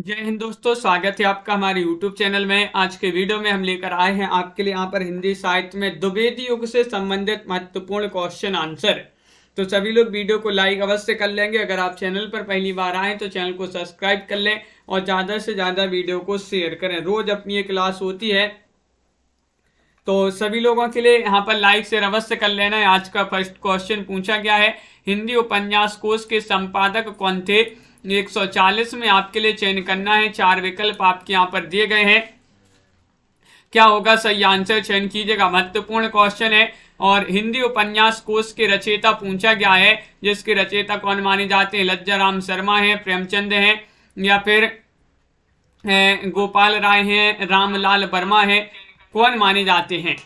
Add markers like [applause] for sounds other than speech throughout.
जय हिंद दोस्तों स्वागत है आपका हमारे YouTube चैनल में आज के वीडियो में हम लेकर आए हैं आपके लिए यहाँ पर हिंदी साहित्य में द्विवेदी युग से संबंधित महत्वपूर्ण क्वेश्चन आंसर तो सभी लोग वीडियो को लाइक अवश्य कर लेंगे अगर आप चैनल पर पहली बार आए तो चैनल को सब्सक्राइब कर लें और ज़्यादा से ज़्यादा वीडियो को शेयर करें रोज अपनी ये क्लास होती है तो सभी लोगों के लिए यहाँ पर लाइक शेयर अवश्य कर लेना है आज का फर्स्ट क्वेश्चन पूछा गया है हिंदी उपन्यास कोष के संपादक कौन थे 140 में आपके लिए चयन करना है चार विकल्प आपके यहाँ पर दिए गए हैं क्या होगा सही आंसर चयन कीजिएगा महत्वपूर्ण क्वेश्चन है और हिंदी उपन्यास कोष के रचयिता पूछा गया है जिसके रचयिता कौन माने जाते हैं लज्जा राम शर्मा है प्रेमचंद है या फिर गोपाल राय हैं रामलाल वर्मा हैं कौन माने जाते हैं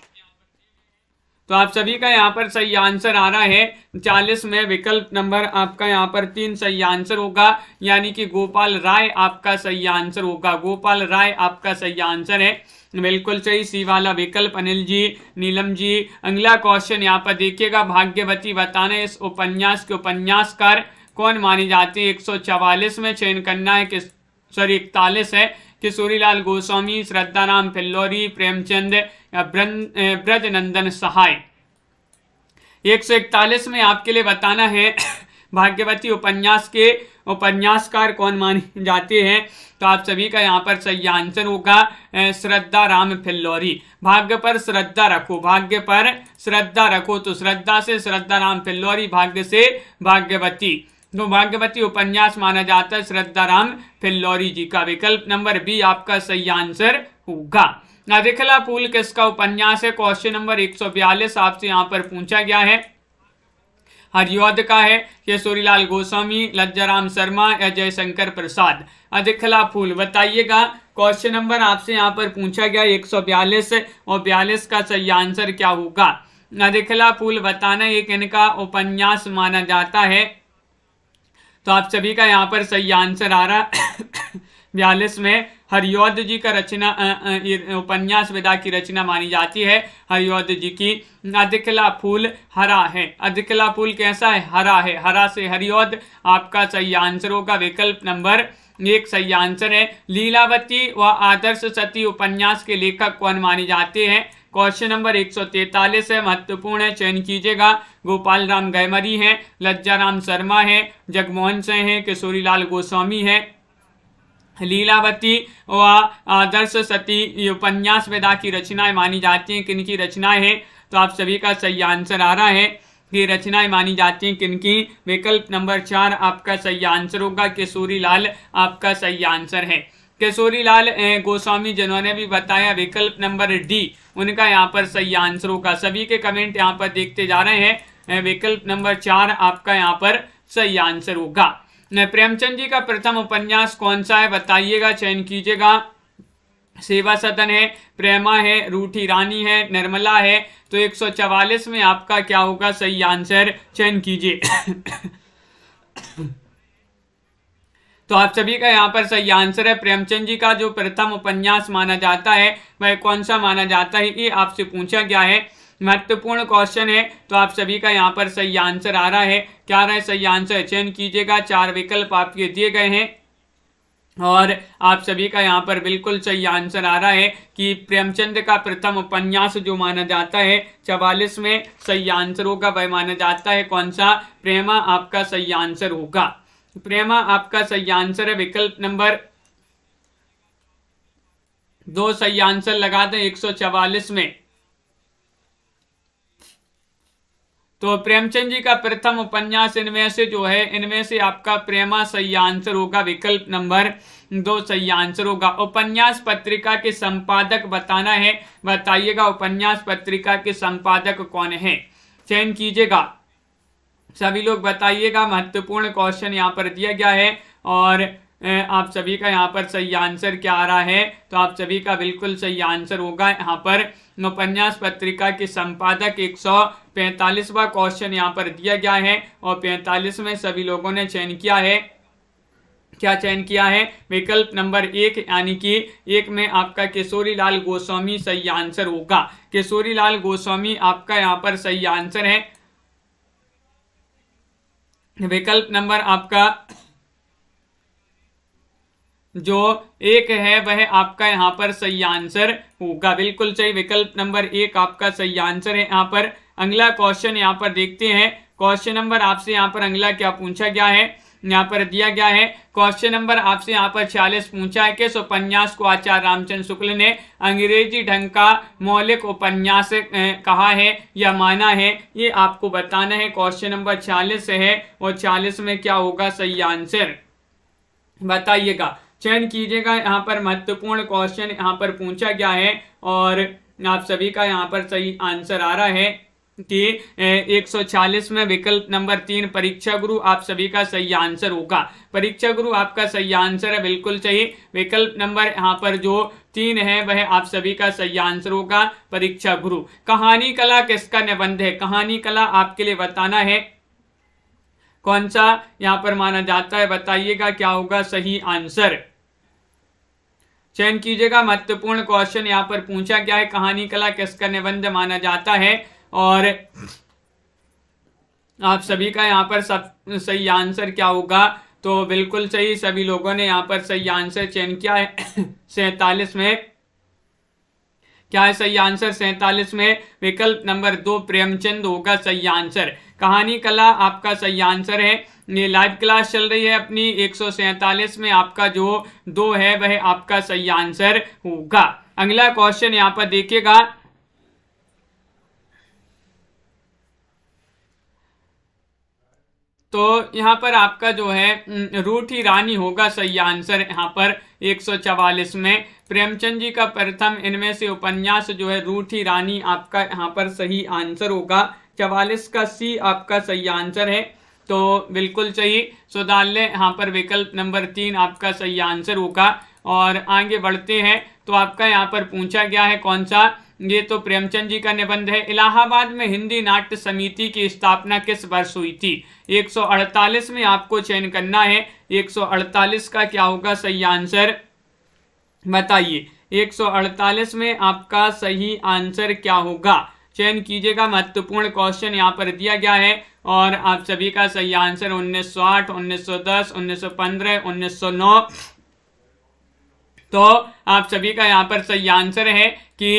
तो आप सभी का यहाँ पर सही आंसर आ रहा है चालीस में विकल्प नंबर आपका यहाँ पर तीन सही आंसर होगा यानी कि गोपाल राय आपका सही आंसर होगा गोपाल राय आपका सही आंसर है बिल्कुल सही सी वाला विकल्प अनिल जी नीलम जी अगला क्वेश्चन यहाँ पर देखिएगा भाग्यवती बताने इस उपन्यास के उपन्यासकार कौन मानी जाती है एक में चयन करना है किस सॉरी इकतालीस है किशोरीलाल गोस्वामी श्रद्धाराम फिल्लोरी प्रेमचंद ब्रजनंदन सहाय एक सौ इकतालीस में आपके लिए बताना है [coughs] भाग्यवती उपन्यास के उपन्यासकार कौन माने जाते हैं तो आप सभी का यहाँ पर सही आंसर होगा श्रद्धा राम फिल्लौरी भाग्य पर श्रद्धा रखो भाग्य पर श्रद्धा रखो तो श्रद्धा से श्रद्धा राम फिल्लौरी भाग्य से भाग्यवती तो भाग्यवती उपन्यास माना जाता है श्रद्धाराम फिल्लौरी जी का विकल्प नंबर बी आपका सही आंसर होगा अधिकला पुल किसका उपन्यास है क्वेश्चन नंबर एक आपसे यहाँ पर पूछा गया है हरियोद का है केशोरीलाल गोस्वामी लज्जाराम शर्मा या जयशंकर प्रसाद अधिकला फूल बताइएगा क्वेश्चन नंबर आपसे यहाँ पर पूछा गया एक सौ बयालीस और बयालीस का सही आंसर क्या होगा अधिकला फूल बताना ये इनका उपन्यास माना जाता है तो आप सभी का यहाँ पर सही आंसर आ रहा [coughs] बयालीस में हरियोद जी का रचना उपन्यास विदा की रचना मानी जाती है हरिद्ध जी की अधिकला फूल हरा है अधिकला फूल कैसा है हरा है हरा से हरियोद आपका सही आंसर होगा विकल्प नंबर ये एक सही आंसर है लीलावती व आदर्श सती उपन्यास के लेखक कौन माने जाते हैं क्वेश्चन नंबर 143 है महत्वपूर्ण है चयन कीजिएगा गोपाल राम गैमरी हैं लज्जाराम शर्मा हैं जगमोहन सिंह हैं किशोरीलाल गोस्वामी हैं लीलावती व आदर्श सती उपन्यास वेदा की रचनाएं मानी जाती हैं किन की रचनाएं हैं तो आप सभी का सही आंसर आ रहा है की रचनाएं मानी जाती हैं किनकी विकल्प नंबर चार आपका सही आंसर होगा किशोरी लाल आपका सही आंसर है किशोरी लाल गोस्वामी जिन्होंने भी बताया विकल्प नंबर डी उनका यहाँ पर सही आंसर होगा सभी के कमेंट यहाँ पर देखते जा रहे हैं विकल्प नंबर चार आपका यहाँ पर सही आंसर होगा प्रेमचंद जी का प्रथम उपन्यास कौन सा है बताइएगा चयन कीजिएगा सेवा सदन है प्रेमा है रूठी रानी है निर्मला है तो 144 में आपका क्या होगा सही आंसर चयन कीजिए तो आप सभी का यहाँ पर सही आंसर है प्रेमचंद जी का जो प्रथम उपन्यास माना जाता है वह कौन सा माना जाता है ये आपसे पूछा गया है महत्वपूर्ण क्वेश्चन है तो आप सभी का यहाँ पर सही आंसर आ रहा है क्या रहा है सही आंसर चयन कीजिएगा चार विकल्प आपके दिए गए हैं और आप सभी का यहाँ पर बिल्कुल सही आंसर आ रहा है कि प्रेमचंद का प्रथम उपन्यास जो माना जाता है चवालीस में सही आंसर होगा वह माना जाता है कौन सा प्रेमा आपका सही आंसर होगा प्रेमा आपका सही आंसर है विकल्प नंबर दो सही आंसर लगा दें चवालीस में तो प्रेमचंद जी का प्रथम उपन्यास इनमें से जो है इनमें से आपका प्रेमा सही आंसर होगा विकल्प नंबर दो सही आंसर होगा उपन्यास पत्रिका के संपादक बताना है बताइएगा उपन्यास पत्रिका के संपादक कौन है चयन कीजिएगा सभी लोग बताइएगा महत्वपूर्ण क्वेश्चन यहाँ पर दिया गया है और आप सभी का यहाँ पर सही आंसर क्या आ रहा है तो आप सभी का बिल्कुल सही आंसर होगा यहाँ पर उपन्यास पत्रिका के संपादक एक सौ पैंतालीसवा क्वेश्चन यहाँ पर दिया गया है और पैंतालीस में सभी लोगों ने चयन किया है क्या चयन किया है विकल्प नंबर एक यानी कि एक में आपका किशोरी लाल गोस्वामी सही आंसर होगा किशोरी लाल गोस्वामी आपका यहाँ पर सही आंसर है विकल्प नंबर आपका जो एक है वह आपका यहाँ पर सही आंसर होगा बिल्कुल सही विकल्प नंबर एक आपका सही आंसर है यहाँ पर अगला क्वेश्चन यहाँ पर देखते हैं क्वेश्चन नंबर आपसे यहाँ पर अगला क्या पूछा गया है यहाँ पर दिया गया है क्वेश्चन नंबर आपसे यहाँ पर छियालीस पूछा है कि उपन्यास को आचार्य रामचंद्र शुक्ल ने अंग्रेजी ढंग का मौलिक उपन्यास कहा है या माना है ये आपको बताना है क्वेश्चन नंबर छियालीस है और छियालीस में क्या होगा सही आंसर बताइएगा चयन कीजिएगा यहाँ पर महत्वपूर्ण क्वेश्चन यहाँ पर पूछा गया है और आप सभी का यहाँ पर सही आंसर आ रहा है कि 140 में विकल्प नंबर तीन परीक्षा गुरु आप सभी का सही आंसर होगा परीक्षा गुरु आपका सही आंसर है बिल्कुल सही विकल्प नंबर यहाँ पर जो तीन है वह आप सभी का सही आंसर होगा परीक्षा गुरु कहानी कला किसका निबंध है कहानी कला आपके लिए बताना है कौन सा यहाँ पर माना जाता है बताइएगा क्या होगा सही आंसर चयन कीजिएगा महत्वपूर्ण क्वेश्चन यहाँ पर पूछा क्या है कहानी कला किसका निबंध माना जाता है और आप सभी का यहाँ पर सब सही आंसर क्या होगा तो बिल्कुल सही सभी लोगों ने यहाँ पर सही आंसर चयन किया है [coughs] सैतालीस में क्या है सही आंसर सैतालीस में विकल्प नंबर दो प्रेमचंद होगा सही आंसर कहानी कला आपका सही आंसर है ये लाइव क्लास चल रही है अपनी एक में आपका जो दो है वह आपका सही आंसर होगा अगला क्वेश्चन यहाँ पर देखिएगा तो यहाँ पर आपका जो है रूट ही रानी होगा सही आंसर यहाँ पर एक में प्रेमचंद जी का प्रथम इनमें से उपन्यास जो है रूट ही रानी आपका यहाँ पर सही आंसर होगा चवालीस का सी आपका सही आंसर है तो बिल्कुल सही सुदाल्य यहाँ पर विकल्प नंबर तीन आपका सही आंसर होगा और आगे बढ़ते हैं तो आपका यहाँ पर पूछा गया है कौन सा ये तो प्रेमचंद जी का निबंध है इलाहाबाद में हिंदी नाट्य समिति की स्थापना किस वर्ष हुई थी 148 में आपको चयन करना है 148 का क्या होगा सही आंसर बताइए 148 में आपका सही आंसर क्या होगा चयन कीजिएगा महत्वपूर्ण क्वेश्चन यहाँ पर दिया गया है और आप सभी का सही आंसर 1908, 1910, 1915, 1909 तो आप सभी का यहाँ पर सही आंसर है कि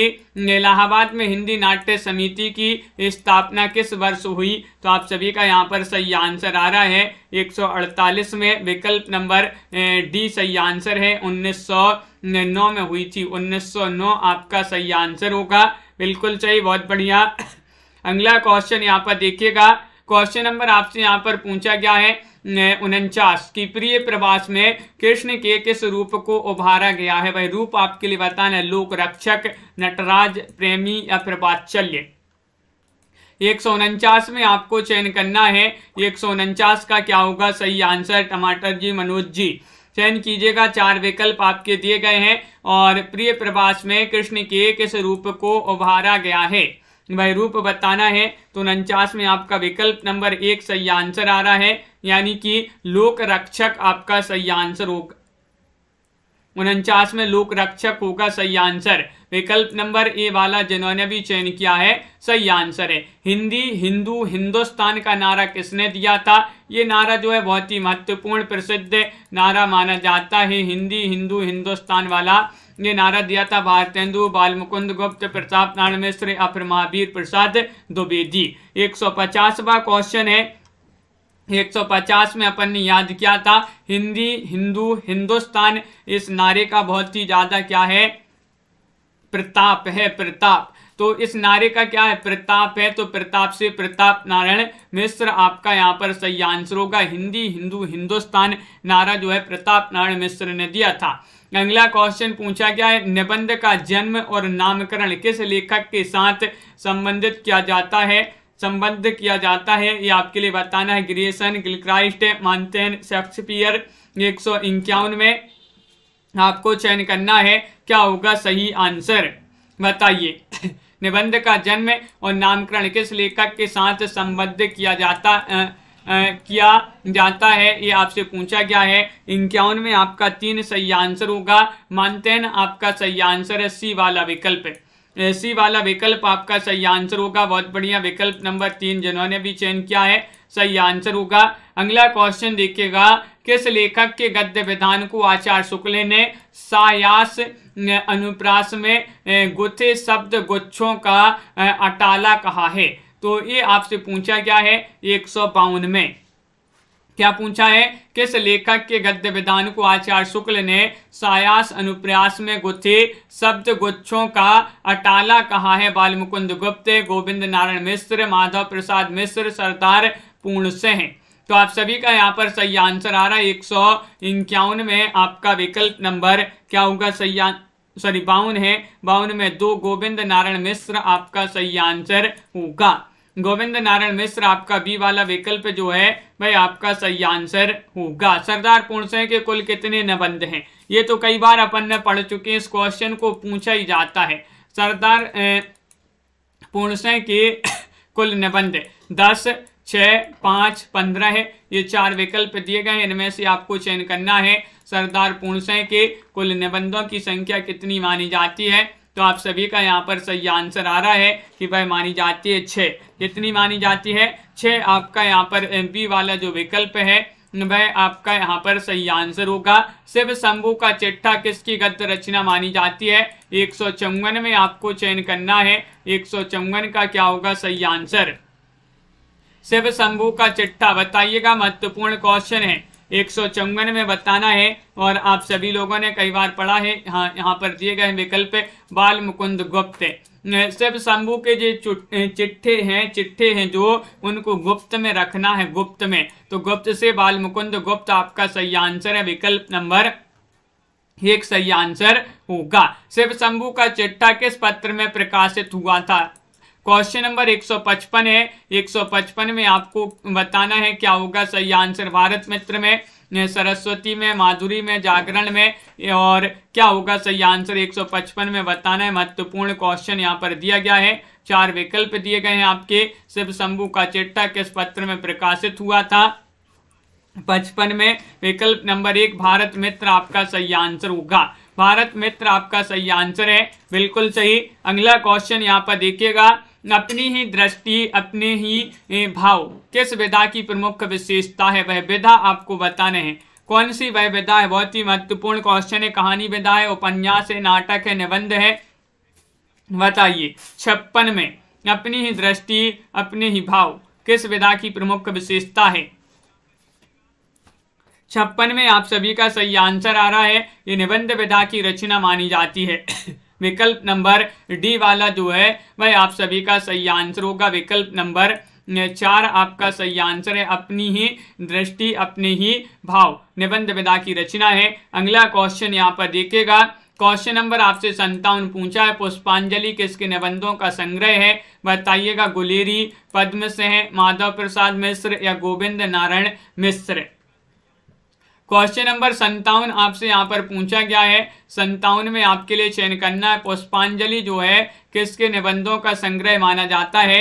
इलाहाबाद में हिंदी नाट्य समिति की स्थापना किस वर्ष हुई तो आप सभी का यहाँ पर सही आंसर आ रहा है 148 में विकल्प नंबर डी सही आंसर है 1909 में हुई थी 1909 आपका सही आंसर होगा बिल्कुल सही बहुत बढ़िया अगला क्वेश्चन यहाँ पर देखिएगा क्वेश्चन नंबर आपसे यहाँ पर पूछा गया है उनचास की प्रिय प्रवास में कृष्ण के किस रूप को उभारा गया है भाई रूप आपके लिए बताना लोक रक्षक नटराज प्रेमी या प्रभाचल्य एक सौ उनचास में आपको चयन करना है एक सौ उनचास का क्या होगा सही आंसर टमाटर जी मनोज जी चयन कीजिएगा चार विकल्प आपके दिए गए हैं और प्रिय प्रवास में कृष्ण के किस रूप को उभारा गया है भाई रूप बताना है तो उनचास में आपका विकल्प नंबर एक सही आंसर आ रहा है यानी कि लोक रक्षक आपका सही आंसर होगा उनचास में लोक रक्षक होगा सही आंसर विकल्प नंबर ए वाला जिन्होंने भी चयन किया है सही आंसर है हिंदी हिंदू हिंदुस्तान का नारा किसने दिया था ये नारा जो है बहुत ही महत्वपूर्ण प्रसिद्ध नारा माना जाता है हिंदी हिंदू हिंदुस्तान वाला ने नारा दिया था भारतेंदु बालमुकुंद गुप्त प्रताप नारायण मिश्र या फिर महावीर प्रसाद दुबे जी एक सौ पचासवा क्वेश्चन है 150 में अपन ने याद किया था हिंदी हिंदू हिंदुस्तान इस नारे का बहुत ही ज़्यादा क्या है प्रताप है प्रताप तो इस नारे का क्या है प्रताप है तो प्रताप से प्रताप नारायण मिश्र आपका यहाँ पर सही आंसर होगा हिंदी हिंदू हिंदुस्तान नारा जो है प्रताप नारायण मिश्र ने दिया था अगला क्वेश्चन पूछा गया है निबंध का जन्म और नामकरण किस लेखक के साथ संबंधित किया जाता है संबद्ध किया जाता है ये आपके लिए बताना है ग्रिएसन गिलक्राइस्ट मानतेन शेक्सपियर एक सौ इक्यावन में आपको चयन करना है क्या होगा सही आंसर बताइए [laughs] निबंध का जन्म और नामकरण किस लेखक के साथ संबद्ध किया जाता आ, किया जाता है ये आपसे पूछा गया है इक्यावन में आपका तीन सही आंसर होगा मानते हैं आपका सही आंसर है सी वाला विकल्प सी वाला विकल्प आपका सही आंसर होगा बहुत बढ़िया विकल्प नंबर तीन जिन्होंने भी चयन किया है सही आंसर होगा अगला क्वेश्चन देखिएगा किस लेखक के गद्य विधान को आचार्य शुक्ल ने सायास अनुप्रास में गुथे शब्द गुच्छों का अटाला कहा है तो ये आपसे पूछा क्या है एक सौ में क्या पूछा है किस लेखक के गद्य विधान को आचार्य शुक्ल ने सायास अनुप्रयास में गुथे शब्द गुच्छों का अटाला कहा है बालमुकुंद गुप्त गोविंद नारायण मिश्र माधव प्रसाद मिश्र सरदार पूर्ण सिंह तो आप सभी का यहाँ पर सही आंसर आ रहा है एक सौ इक्यावन में आपका विकल्प नंबर क्या होगा सही सॉरी बावन है बावन में दो गोविंद नारायण मिश्र आपका सही आंसर होगा गोविंद नारायण मिश्र आपका बी वाला विकल्प जो है भाई आपका सही आंसर होगा सरदार पूर्ण सिंह के कुल कितने निबंध हैं ये तो कई बार अपन ने पढ़ चुके हैं इस क्वेश्चन को पूछा ही जाता है सरदार पूर्ण सिंह के [coughs] कुल निबंध दस छः पाँच पंद्रह है ये चार विकल्प दिए गए इनमें से आपको चयन करना है सरदार पूर्ण सिंह के कुल निबंधों की संख्या कितनी मानी जाती है तो आप सभी का यहाँ पर सही आंसर आ रहा है कि भाई मानी जाती है छः कितनी मानी जाती है छः आपका यहाँ पर एम वाला जो विकल्प है वह आपका यहाँ पर सही आंसर होगा शिव शंभू का चिट्ठा किसकी गद्य रचना मानी जाती है एक सौ चौवन में आपको चयन करना है एक सौ चौवन का क्या होगा सही आंसर शिव शंभू का चिट्ठा बताइएगा महत्वपूर्ण क्वेश्चन है एक सौ चौवन में बताना है और आप सभी लोगों ने कई बार पढ़ा है यहाँ यहाँ पर दिए गए विकल्प बाल मुकुंद गुप्त शिव शंभु के जो चिट्ठे हैं चिट्ठे हैं जो उनको गुप्त में रखना है गुप्त में तो गुप्त से बाल मुकुंद गुप्त आपका सही आंसर है विकल्प नंबर एक सही आंसर होगा शिव शंभु का चिट्ठा किस पत्र में प्रकाशित हुआ था क्वेश्चन नंबर 155 है 155 में आपको बताना है क्या होगा सही आंसर भारत मित्र में सरस्वती में माधुरी में जागरण में और क्या होगा सही आंसर 155 में बताना है महत्वपूर्ण क्वेश्चन यहाँ पर दिया गया है चार विकल्प दिए गए हैं आपके शिव शंभु का चिट्टा किस पत्र में प्रकाशित हुआ था पचपन में विकल्प नंबर एक भारत मित्र आपका सही आंसर होगा भारत मित्र आपका सही आंसर है बिल्कुल सही अगला क्वेश्चन यहाँ पर देखिएगा अपनी ही दृष्टि अपने ही भाव किस विधा की प्रमुख विशेषता है वह विधा आपको बताने हैं कौन सी वह विधा है बहुत ही महत्वपूर्ण क्वेश्चन है कहानी विधा है उपन्यास है नाटक है निबंध है बताइए छप्पन में अपनी ही दृष्टि अपने ही भाव किस विधा की प्रमुख विशेषता है छप्पन में आप सभी का सही आंसर आ रहा है ये निबंध विधा की रचना मानी जाती है विकल्प नंबर डी वाला जो है वह आप सभी का सही आंसर होगा विकल्प नंबर चार आपका सही आंसर है अपनी ही दृष्टि अपने ही भाव निबंध विदा की रचना है अगला क्वेश्चन यहाँ पर देखेगा क्वेश्चन नंबर आपसे संतावन पूछा है पुष्पांजलि किसके निबंधों का संग्रह है बताइएगा गुलेरी पद्म से माधव प्रसाद मिश्र या गोविंद नारायण मिश्र क्वेश्चन नंबर संतावन आपसे यहाँ पर पूछा गया है संतावन में आपके लिए चयन करना है पुष्पांजलि जो है किसके निबंधों का संग्रह माना जाता है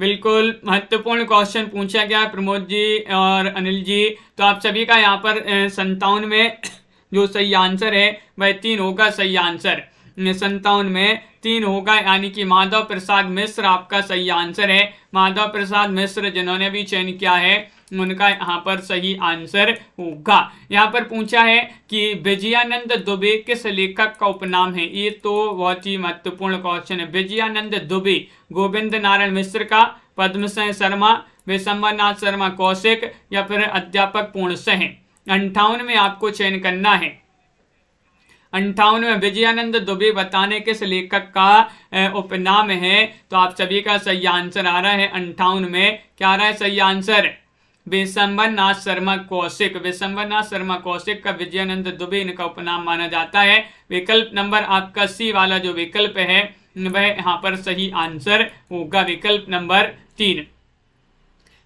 बिल्कुल महत्वपूर्ण क्वेश्चन पूछा गया है प्रमोद जी और अनिल जी तो आप सभी का यहाँ पर संतावन में [coughs] जो सही आंसर है वह तीन होगा सही आंसर संतावन में तीन होगा यानी कि माधव प्रसाद मिश्र आपका सही आंसर है माधव प्रसाद मिश्र जिन्होंने भी चयन किया है उनका यहाँ पर सही आंसर होगा यहाँ पर पूछा है कि विजयानंद दुबे किस लेखक का उपनाम है ये तो बहुत ही महत्वपूर्ण क्वेश्चन है विजयानंद दुबे गोविंद नारायण मिश्र का पद्म शर्मा विशंबरनाथ शर्मा कौशिक या फिर अध्यापक पूर्ण सह अंठावन में आपको चयन करना है अंठावन में विजयानंद दुबे बताने किस लेखक का उपनाम है तो आप सभी का सही आंसर आ रहा है अंठावन में क्या आ रहा है सही आंसर विशंबरनाथ शर्मा कौशिक विशंबरनाथ शर्मा कौशिक का विजयानंद दुबे इनका उपनाम माना जाता है विकल्प नंबर आपका सी वाला जो विकल्प है वह यहाँ पर सही आंसर होगा विकल्प नंबर तीन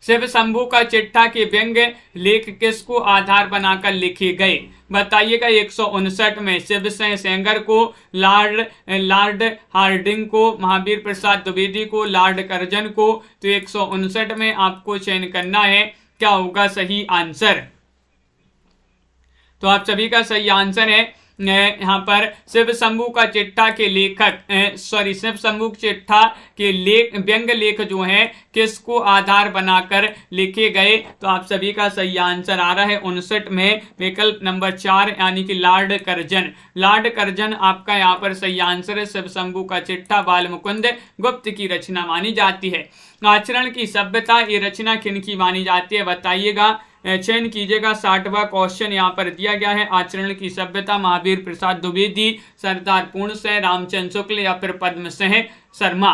शिव शंभु का चिट्ठा के व्यंग लेख किसको आधार बनाकर लिखे गए बताइएगा एक में शिव सेंगर को लॉर्ड लॉर्ड हार्डिंग को महावीर प्रसाद द्विवेदी को लॉर्ड करजन को तो एक में आपको चयन करना है क्या होगा सही आंसर तो आप सभी का सही आंसर है यहाँ पर शिव शंभु का चिट्ठा के लेखक सॉरी शिव शंभु चिट्ठा के लेख व्यंग लेख जो है किसको आधार बनाकर लिखे गए तो आप सभी का सही आंसर आ रहा है उनसठ में विकल्प नंबर चार यानी कि लार्ड करजन लार्ड करजन आपका यहाँ पर सही आंसर है शिव शंभु का चिट्ठा बाल मुकुंद गुप्त की रचना मानी जाती है आचरण की सभ्यता ये रचना किन की मानी जाती है बताइएगा चयन कीजिएगा साठवा क्वेश्चन यहाँ पर दिया गया है आचरण की सभ्यता महावीर प्रसाद द्विवेदी सरदार पूर्ण सह रामचंद शुक्ल या फिर पद्म सह शर्मा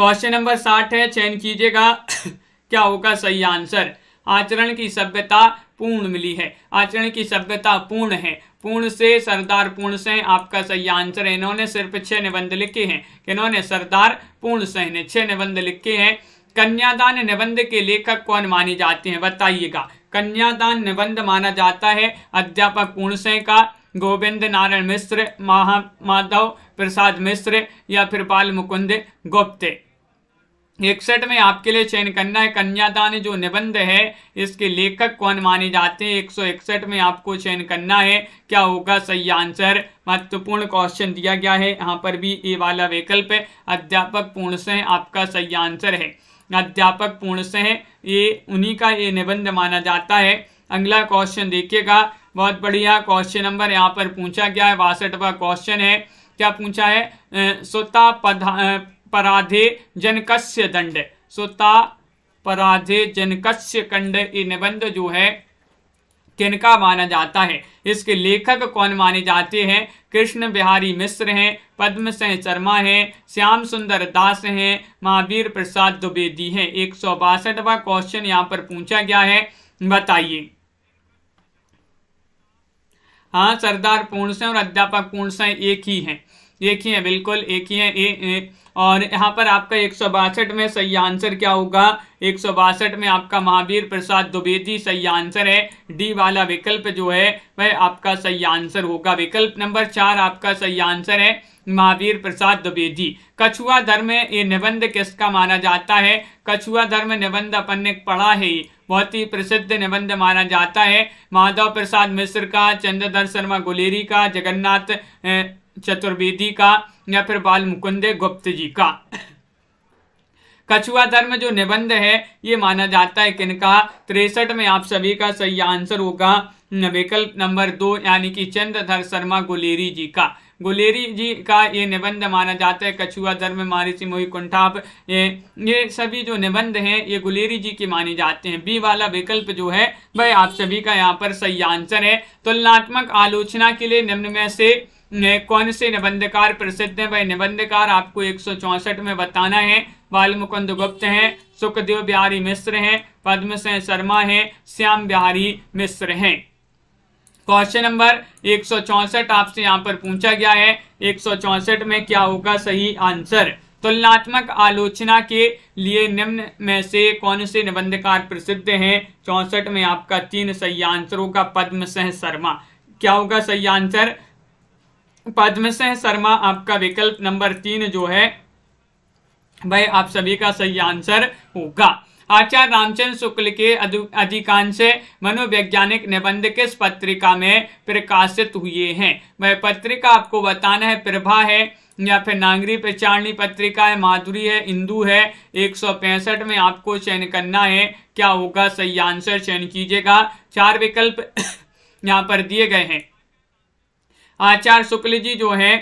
क्वेश्चन नंबर साठ है चयन कीजिएगा [coughs] क्या होगा सही आंसर आचरण की सभ्यता पूर्ण मिली है आचरण की सभ्यता पूर्ण है पूर्ण से सरदार पूर्ण से आपका सही आंसर है इन्होंने सिर्फ छह निबंध लिखे हैं इन्होंने सरदार पूर्ण सह ने छह निबंध लिखे हैं कन्यादान निबंध के लेखक कौन माने जाते हैं बताइएगा कन्यादान निबंध माना जाता है अध्यापक सिंह का गोविंद नारायण मिश्र महा माधव प्रसाद मिश्र या फिर बाल मुकुंद गुप्ते इकसठ में आपके लिए चयन करना है कन्यादान जो निबंध है इसके लेखक कौन माने जाते हैं एक सौ इकसठ में आपको चयन करना है क्या होगा सही आंसर महत्वपूर्ण क्वेश्चन दिया गया है यहाँ पर भी ए वाला विकल्प अध्यापक पूर्ण से आपका सही आंसर है अध्यापक पूर्ण पूर्णशः ये उन्हीं का ये निबंध माना जाता है अगला क्वेश्चन देखिएगा बहुत बढ़िया क्वेश्चन नंबर यहाँ पर पूछा गया है बासठवा क्वेश्चन है क्या पूछा है सुता पराधे जनकस्य दंड सुता पराधे जनकस्य कंड ये निबंध जो है किनका माना जाता है इसके लेखक कौन माने जाते हैं कृष्ण बिहारी मिश्र हैं सिंह शर्मा हैं श्याम सुंदर दास हैं महावीर प्रसाद द्विवेदी हैं एक सौ बासठवा क्वेश्चन यहाँ पर पूछा गया है बताइए हाँ सरदार पूर्ण और अध्यापक पूर्ण एक ही हैं एक ही है बिल्कुल एक ही है ए, ए और यहाँ पर आपका एक में सही आंसर क्या होगा एक में आपका महावीर प्रसाद द्विवेदी सही आंसर है डी वाला विकल्प जो है वह आपका सही आंसर होगा विकल्प नंबर चार आपका सही आंसर है महावीर प्रसाद द्विवेदी कछुआ धर्म ये निबंध किसका माना जाता है कछुआ धर्म निबंध अपन ने पढ़ा है बहुत ही प्रसिद्ध निबंध माना जाता है माधव प्रसाद मिश्र का चंद्रधर शर्मा गुलेरी का जगन्नाथ चतुर्वेदी का या फिर बाल मुकुंदे गुप्त जी का कछुआ धर्म जो निबंध है ये माना जाता है किनका तिरसठ में आप सभी का सही आंसर होगा विकल्प नंबर दो यानी कि चंद्रधर शर्मा गुलेरी जी का गुलेरी जी का ये निबंध माना जाता है कछुआ धर्म मारिसी मोही कुंठाप ये ये सभी जो निबंध हैं ये गुलेरी जी के माने जाते हैं बी वाला विकल्प जो है वह आप सभी का यहाँ पर सही आंसर है तुलनात्मक आलोचना के लिए निम्न में से कौन से निबंधकार प्रसिद्ध हैं भाई निबंधकार आपको एक में बताना है बालमुकुंद गुप्त हैं सुखदेव बिहारी मिश्र हैं पद्मसेन शर्मा हैं श्याम बिहारी मिश्र हैं क्वेश्चन नंबर एक आपसे यहाँ पर पूछा गया है एक में क्या होगा सही आंसर तुलनात्मक आलोचना के लिए निम्न में से कौन से निबंधकार प्रसिद्ध हैं चौंसठ में आपका तीन सही आंसर होगा सह शर्मा क्या होगा सही आंसर सिंह शर्मा आपका विकल्प नंबर तीन जो है वह आप सभी का सही आंसर होगा आचार्य रामचंद्र शुक्ल के अधिकांश मनोवैज्ञानिक निबंध किस पत्रिका में प्रकाशित हुए हैं वह पत्रिका आपको बताना है प्रभा है या फिर नागरी प्रचारणी पत्रिका है माधुरी है इंदू है एक में आपको चयन करना है क्या होगा सही आंसर चयन कीजिएगा चार विकल्प [coughs] यहाँ पर दिए गए हैं आचार्य शुक्ल जी जो है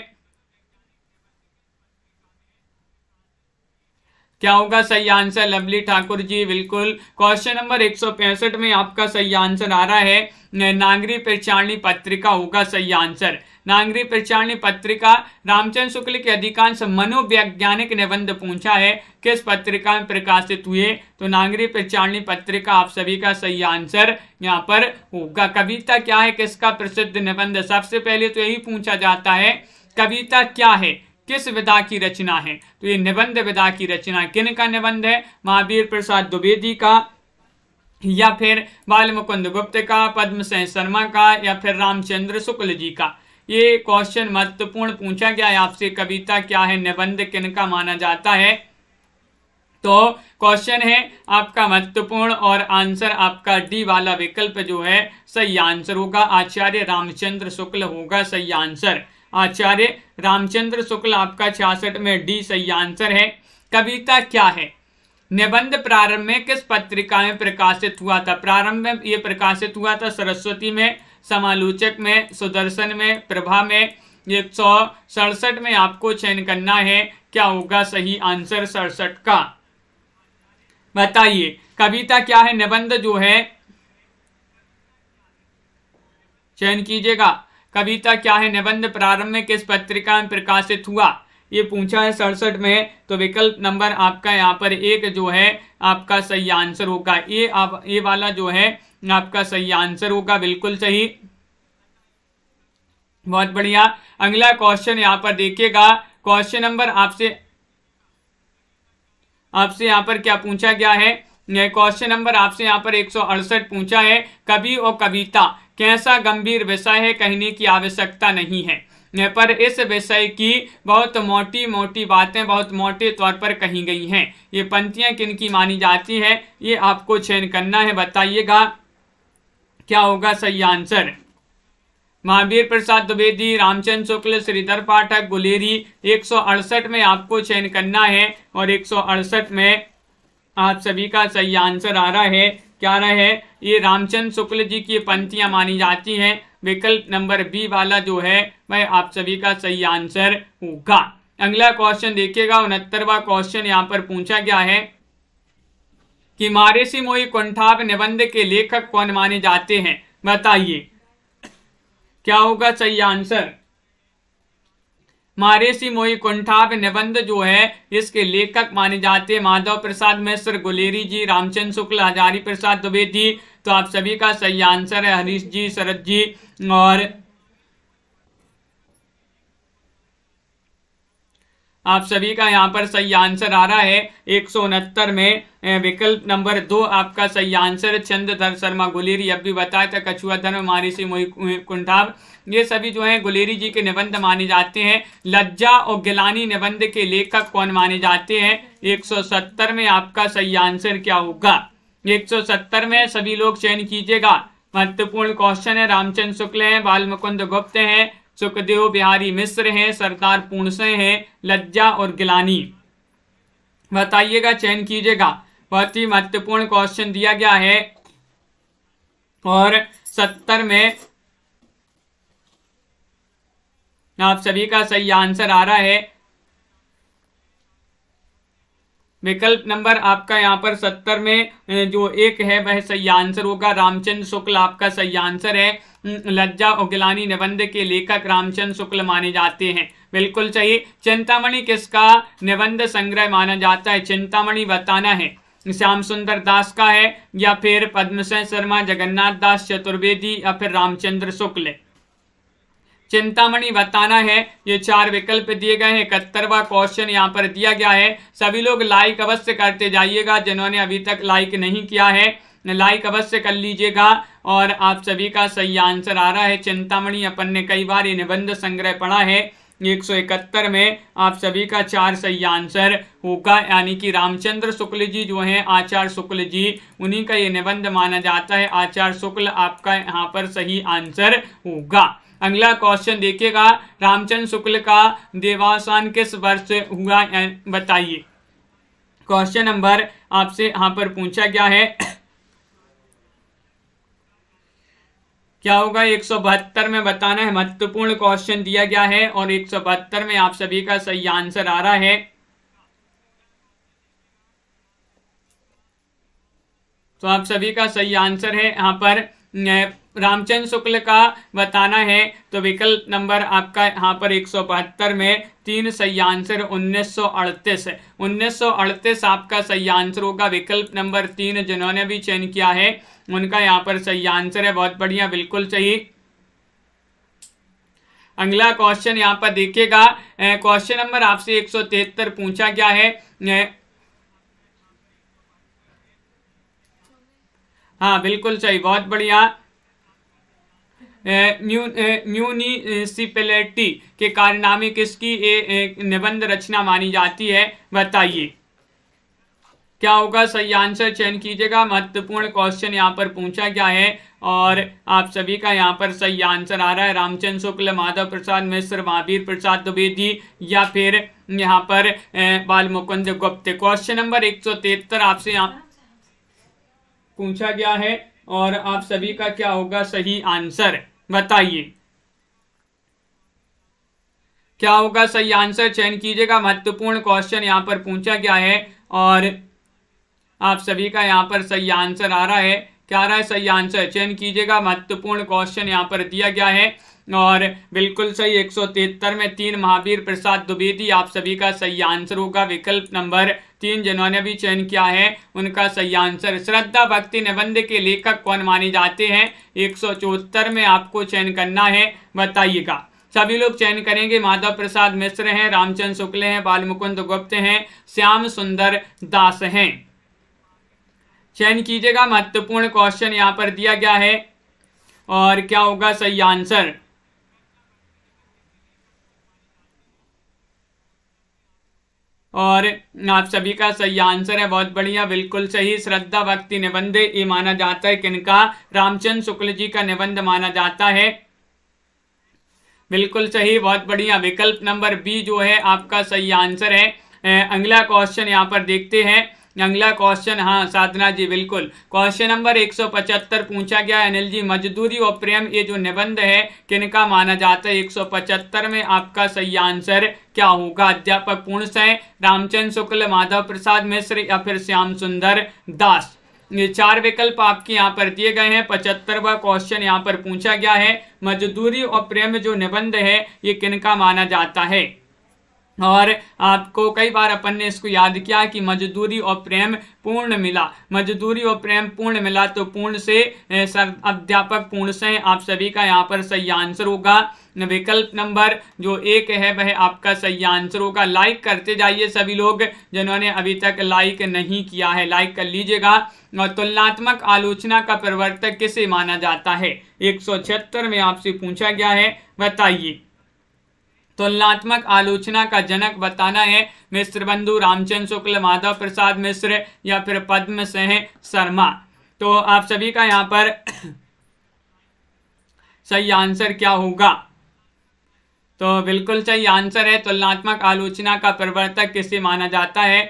क्या होगा सही आंसर लवली ठाकुर जी बिल्कुल क्वेश्चन नंबर एक में आपका सही आंसर आ रहा है नागरी पहचानी पत्रिका होगा सही आंसर नागरी प्रचारणी पत्रिका रामचंद्र शुक्ल के अधिकांश मनोवैज्ञानिक निबंध पूछा है किस पत्रिका में प्रकाशित हुए तो नागरी प्रचारणी पत्रिका आप सभी का सही आंसर यहाँ पर होगा कविता क्या है किसका प्रसिद्ध निबंध सबसे पहले तो यही पूछा जाता है कविता क्या है किस विधा की रचना है तो ये निबंध विधा की रचना किन का निबंध है महावीर प्रसाद द्विवेदी का या फिर बाल मुकुंद गुप्त का पद्मसेन शर्मा का या फिर रामचंद्र शुक्ल जी का ये क्वेश्चन महत्वपूर्ण पूछा गया है आपसे कविता क्या है निबंध किनका माना जाता है तो क्वेश्चन है आपका महत्वपूर्ण और आंसर आपका डी वाला विकल्प जो है सही आंसर होगा आचार्य रामचंद्र शुक्ल होगा सही आंसर आचार्य रामचंद्र शुक्ल आपका छियासठ में डी सही आंसर है कविता क्या है निबंध प्रारंभ में किस पत्रिका में प्रकाशित हुआ था प्रारंभ में ये प्रकाशित हुआ था सरस्वती में समालोचक में सुदर्शन में प्रभा में एक सौ सड़सठ में आपको चयन करना है क्या होगा सही आंसर सड़सठ का बताइए कविता क्या है निबंध जो है चयन कीजिएगा कविता क्या है निबंध प्रारंभ में किस पत्रिका में प्रकाशित हुआ ये पूछा है सड़सठ में तो विकल्प नंबर आपका यहाँ पर एक जो है आपका सही आंसर होगा ये आप ये वाला जो है आपका सही आंसर होगा बिल्कुल सही बहुत बढ़िया अगला क्वेश्चन यहाँ पर देखिएगा क्वेश्चन नंबर आपसे आपसे यहाँ पर क्या पूछा गया है क्वेश्चन नंबर आपसे यहाँ पर एक पूछा है कवि और कविता कैसा गंभीर विषय है कहने की आवश्यकता नहीं है पर इस विषय की बहुत मोटी मोटी बातें बहुत मोटे तौर पर कही गई हैं ये पंक्तियां किन की मानी जाती है ये आपको चयन करना है बताइएगा क्या होगा सही आंसर महावीर प्रसाद द्विवेदी रामचंद्र शुक्ल श्रीधर पाठक गुलेरी एक में आपको चयन करना है और एक में आप सभी का सही आंसर आ रहा है क्या रहा है ये रामचंद्र शुक्ल जी की पंक्तियां मानी जाती हैं विकल्प नंबर बी वाला जो है वह आप सभी का सही आंसर होगा अगला क्वेश्चन देखिएगा उनहत्तरवा क्वेश्चन यहाँ पर पूछा गया है कि मारेसी मोई कंठाब निबंध के लेखक कौन माने जाते हैं बताइए क्या होगा सही आंसर मारेसी मोई कुंठाब निबंध जो है इसके लेखक माने जाते माधव प्रसाद मिश्र गुलेरी जी रामचंद्र शुक्ल हजारी प्रसाद द्विवेदी तो आप सभी का सही आंसर है हरीश जी शरद जी और आप सभी का यहाँ पर सही आंसर आ रहा है एक में विकल्प नंबर दो आपका सही आंसर चंद्रधर शर्मा गुलेरी अब भी बताया था तो कछुआ धर्म मारिसी मोही कुंठाब ये सभी जो हैं गुलेरी जी के निबंध माने जाते हैं लज्जा और गिलानी निबंध के लेखक कौन माने जाते हैं 170 में आपका सही आंसर क्या होगा 170 में सभी लोग चयन कीजिएगा महत्वपूर्ण क्वेश्चन है रामचंद्र शुक्ल है बाल मुकुंद गुप्त है सुखदेव बिहारी मिश्र हैं सरदार पूर्णसे है लज्जा और गिलानी बताइएगा चयन कीजिएगा बहुत ही महत्वपूर्ण क्वेश्चन दिया गया है और सत्तर में आप सभी का सही आंसर आ रहा है विकल्प नंबर आपका यहाँ पर सत्तर में जो एक है वह सही आंसर होगा रामचंद्र शुक्ल आपका सही आंसर है लज्जा उगलानी निबंध के लेखक रामचंद्र शुक्ल माने जाते हैं बिल्कुल सही चिंतामणि किसका निबंध संग्रह माना जाता है चिंतामणि बताना है श्याम सुंदर दास का है या फिर पद्मसेन शर्मा जगन्नाथ दास चतुर्वेदी या फिर रामचंद्र शुक्ल चिंतामणि बताना है ये चार विकल्प दिए गए हैं इकहत्तरवा क्वेश्चन यहाँ पर दिया गया है सभी लोग लाइक अवश्य करते जाइएगा जिन्होंने अभी तक लाइक नहीं किया है लाइक अवश्य कर लीजिएगा और आप सभी का सही आंसर आ रहा है चिंतामणि अपन ने कई बार ये निबंध संग्रह पढ़ा है 171 में आप सभी का चार सही आंसर होगा यानी कि रामचंद्र शुक्ल जी जो हैं आचार्य शुक्ल जी उन्हीं का ये निबंध माना जाता है आचार्य शुक्ल आपका यहाँ पर सही आंसर होगा अगला क्वेश्चन देखिएगा रामचंद्र शुक्ल का देवासान किस वर्ष हुआ बताइए क्वेश्चन नंबर आपसे यहां पर पूछा गया है क्या होगा एक सौ बहत्तर में बताना है महत्वपूर्ण क्वेश्चन दिया गया है और एक सौ बहत्तर में आप सभी का सही आंसर आ रहा है तो आप सभी का सही आंसर है यहां पर रामचंद्र शुक्ल का बताना है तो विकल्प नंबर आपका यहाँ पर बहत्तर में तीन सही आंसर सौ 1938 आपका सही आंसर होगा विकल्प नंबर तीन जिन्होंने भी चयन किया है उनका यहाँ पर सही आंसर है बहुत बढ़िया बिल्कुल सही अगला क्वेश्चन यहाँ पर देखिएगा क्वेश्चन नंबर आपसे तिहत्तर पूछा गया है हाँ बिल्कुल सही बहुत बढ़िया म्यूनिसिपैलिटी के कारनामे किसकी निबंध रचना मानी जाती है बताइए क्या होगा सही आंसर चयन कीजिएगा महत्वपूर्ण क्वेश्चन यहाँ पर पूछा गया है और आप सभी का यहाँ पर सही आंसर आ रहा है रामचंद्र शुक्ल माधव प्रसाद मिश्र महावीर प्रसाद द्विवेदी या फिर यहाँ पर बाल मुकुंद गुप्त क्वेश्चन नंबर एक सौ तिहत्तर आपसे यहाँ पूछा गया है और आप सभी का क्या होगा सही आंसर बताइए क्या होगा सही आंसर चयन कीजिएगा महत्वपूर्ण क्वेश्चन यहां पर पूछा गया है और आप सभी का यहां पर सही आंसर आ रहा है क्या आ रहा है सही आंसर चयन कीजिएगा महत्वपूर्ण क्वेश्चन यहाँ पर दिया गया है और बिल्कुल सही एक में तीन महावीर प्रसाद द्विवेदी आप सभी का सही आंसर होगा विकल्प नंबर तीन जिन्होंने भी चयन किया है उनका सही आंसर श्रद्धा भक्ति निबंध के लेखक कौन माने जाते हैं एक में आपको चयन करना है बताइएगा सभी लोग चयन करेंगे माधव प्रसाद मिश्र हैं रामचंद्र शुक्ल हैं बालमुकुंद गुप्त हैं श्याम सुंदर दास हैं चयन कीजिएगा महत्वपूर्ण क्वेश्चन यहाँ पर दिया गया है और क्या होगा सही आंसर और आप सभी का सही आंसर है बहुत बढ़िया बिल्कुल सही श्रद्धा भक्ति निबंध ये माना जाता है किनका रामचंद्र शुक्ल जी का निबंध माना जाता है बिल्कुल सही बहुत बढ़िया विकल्प नंबर बी जो है आपका सही आंसर है अगला क्वेश्चन यहाँ पर देखते हैं अगला क्वेश्चन हाँ साधना जी बिल्कुल क्वेश्चन नंबर 175 पूछा गया अनिल जी मजदूरी और प्रेम ये जो निबंध है किनका माना जाता है 175 में आपका सही आंसर क्या होगा अध्यापक पूर्ण सह रामचंद्र शुक्ल माधव प्रसाद मिश्र या फिर श्याम सुंदर दास ये चार विकल्प आपके यहाँ पर दिए गए हैं पचहत्तरवा क्वेश्चन यहाँ पर पूछा गया है मजदूरी और प्रेम जो निबंध है ये किनका माना जाता है और आपको कई बार अपन ने इसको याद किया कि मजदूरी और प्रेम पूर्ण मिला मजदूरी और प्रेम पूर्ण मिला तो पूर्ण से सर अध्यापक पूर्ण से आप सभी का यहाँ पर सही आंसर होगा विकल्प नंबर जो एक है वह आपका सही आंसर होगा लाइक करते जाइए सभी लोग जिन्होंने अभी तक लाइक नहीं किया है लाइक कर लीजिएगा और तुलनात्मक आलोचना का प्रवर्तक किसे माना जाता है एक में आपसे पूछा गया है बताइए तुलनात्मक आलोचना का जनक बताना है मिश्र बंधु रामचंद्र शुक्ल माधव प्रसाद मिश्र या फिर पद्म सिंह शर्मा तो आप सभी का यहाँ पर [coughs] सही आंसर क्या होगा तो बिल्कुल सही आंसर है तुलनात्मक आलोचना का प्रवर्तक किसे माना जाता है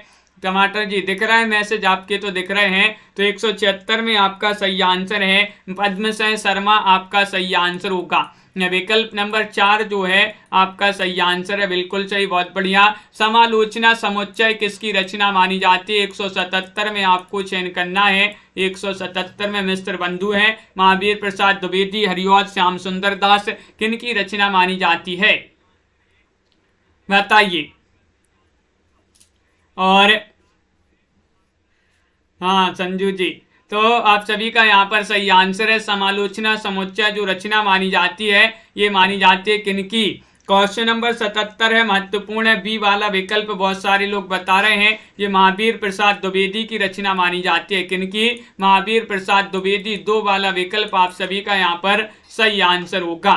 टमाटर जी दिख रहा है मैसेज आपके तो दिख रहे हैं तो एक में आपका सही आंसर है पद्मसह शर्मा आपका सही आंसर होगा विकल्प नंबर चार जो है आपका सही आंसर है बिल्कुल सही बहुत बढ़िया समालोचना समुच्चय किसकी रचना मानी जाती है 177 में आपको चयन करना है 177 में मिस्टर बंधु है महावीर प्रसाद द्विवेदी हरिवाद श्याम सुंदर दास किन की रचना मानी जाती है बताइए और हाँ संजू जी तो आप सभी का यहाँ पर सही आंसर है समालोचना समुच्चय जो रचना मानी जाती है ये मानी जाती है किनकी क्वेश्चन नंबर सतहत्तर है महत्वपूर्ण है बी वाला विकल्प बहुत सारे लोग बता रहे हैं ये महावीर प्रसाद द्विवेदी की रचना मानी जाती है किनकी महावीर प्रसाद द्विवेदी दो वाला विकल्प आप सभी का यहाँ पर सही आंसर होगा